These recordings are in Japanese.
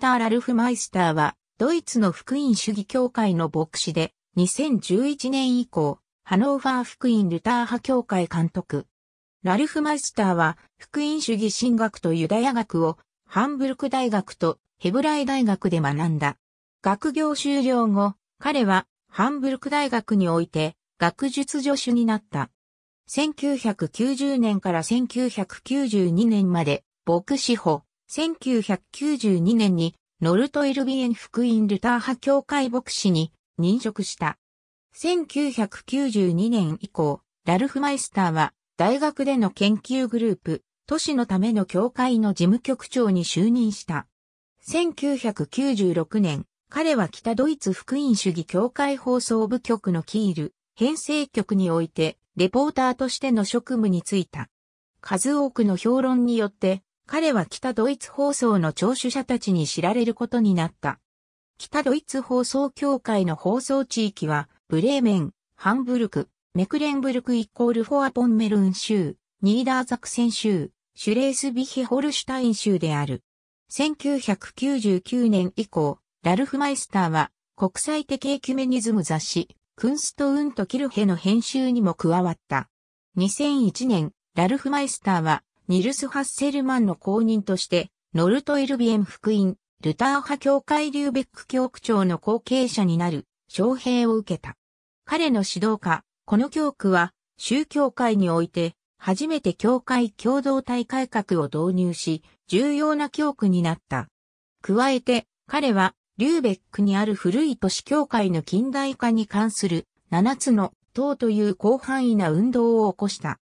ター・ラルフ・マイスターは、ドイツの福音主義協会の牧師で、2011年以降、ハノーファー福音ルター派協会監督。ラルフ・マイスターは、福音主義神学とユダヤ学を、ハンブルク大学とヘブライ大学で学んだ。学業終了後、彼は、ハンブルク大学において、学術助手になった。1990年から1992年まで、牧師法、1992年にノルトエルビエン福音ルター派教会牧師に任職した。1992年以降、ラルフ・マイスターは大学での研究グループ、都市のための教会の事務局長に就任した。1996年、彼は北ドイツ福音主義教会放送部局のキール、編成局において、レポーターとしての職務に就いた。数多くの評論によって、彼は北ドイツ放送の聴取者たちに知られることになった。北ドイツ放送協会の放送地域は、ブレーメン、ハンブルク、メクレンブルクイコールフォアポンメルン州、ニーダーザクセン州、シュレースビヒホルシュタイン州である。1999年以降、ラルフ・マイスターは国際的エキュメニズム雑誌、クンスト・ウント・キルヘの編集にも加わった。2001年、ラルフ・マイスターはニルス・ハッセルマンの後任として、ノルト・エルビエン福音、ルター派教会リューベック教区長の後継者になる、招聘を受けた。彼の指導下、この教区は、宗教界において、初めて教会共同体改革を導入し、重要な教区になった。加えて、彼は、リューベックにある古い都市教会の近代化に関する7つの党という広範囲な運動を起こした。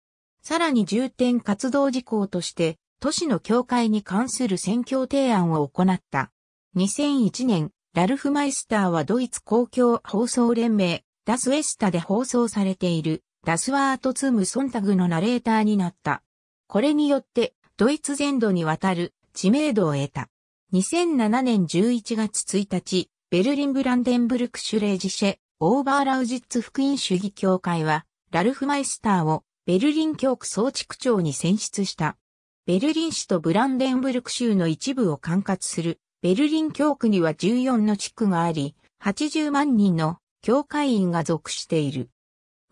さらに重点活動事項として、都市の境界に関する選挙提案を行った。2001年、ラルフ・マイスターはドイツ公共放送連盟、ダスウェスタで放送されている、ダスワート・ツム・ソンタグのナレーターになった。これによって、ドイツ全土にわたる知名度を得た。2007年11月1日、ベルリン・ブランデンブルク・シュレージシェ、オーバーラウジッツ福音主義協会は、ラルフ・マイスターをベルリン教区総地区長に選出した。ベルリン市とブランデンブルク州の一部を管轄するベルリン教区には14の地区があり、80万人の教会員が属している。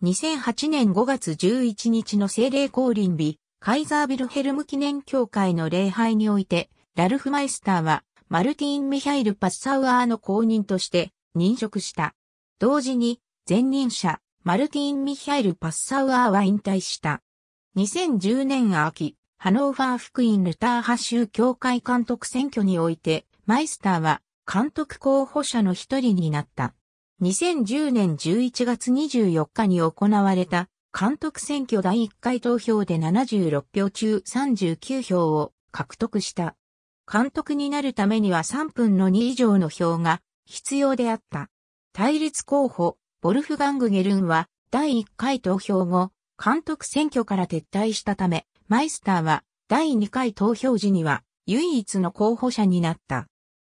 2008年5月11日の聖霊降臨日、カイザービルヘルム記念協会の礼拝において、ラルフ・マイスターは、マルティン・ミハイル・パッサウアーの公認として、任職した。同時に、前任者、マルティン・ミヒャイル・パッサウアーは引退した。2010年秋、ハノーファー福音ルター派州協会監督選挙において、マイスターは監督候補者の一人になった。2010年11月24日に行われた監督選挙第1回投票で76票中39票を獲得した。監督になるためには3分の2以上の票が必要であった。対立候補ボルフガング・ゲルンは第1回投票後、監督選挙から撤退したため、マイスターは第2回投票時には唯一の候補者になった。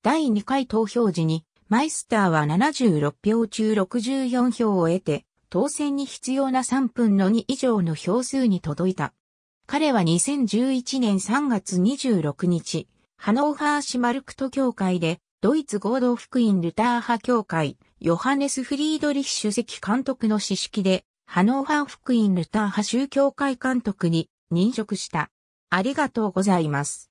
第2回投票時に、マイスターは76票中64票を得て、当選に必要な3分の2以上の票数に届いた。彼は2011年3月26日、ハノーハーシマルクト教会で、ドイツ合同福音ルター派教会、ヨハネス・フリードリッシュ席監督の指式で、ハノーファン福音ルター派宗教会監督に任職した。ありがとうございます。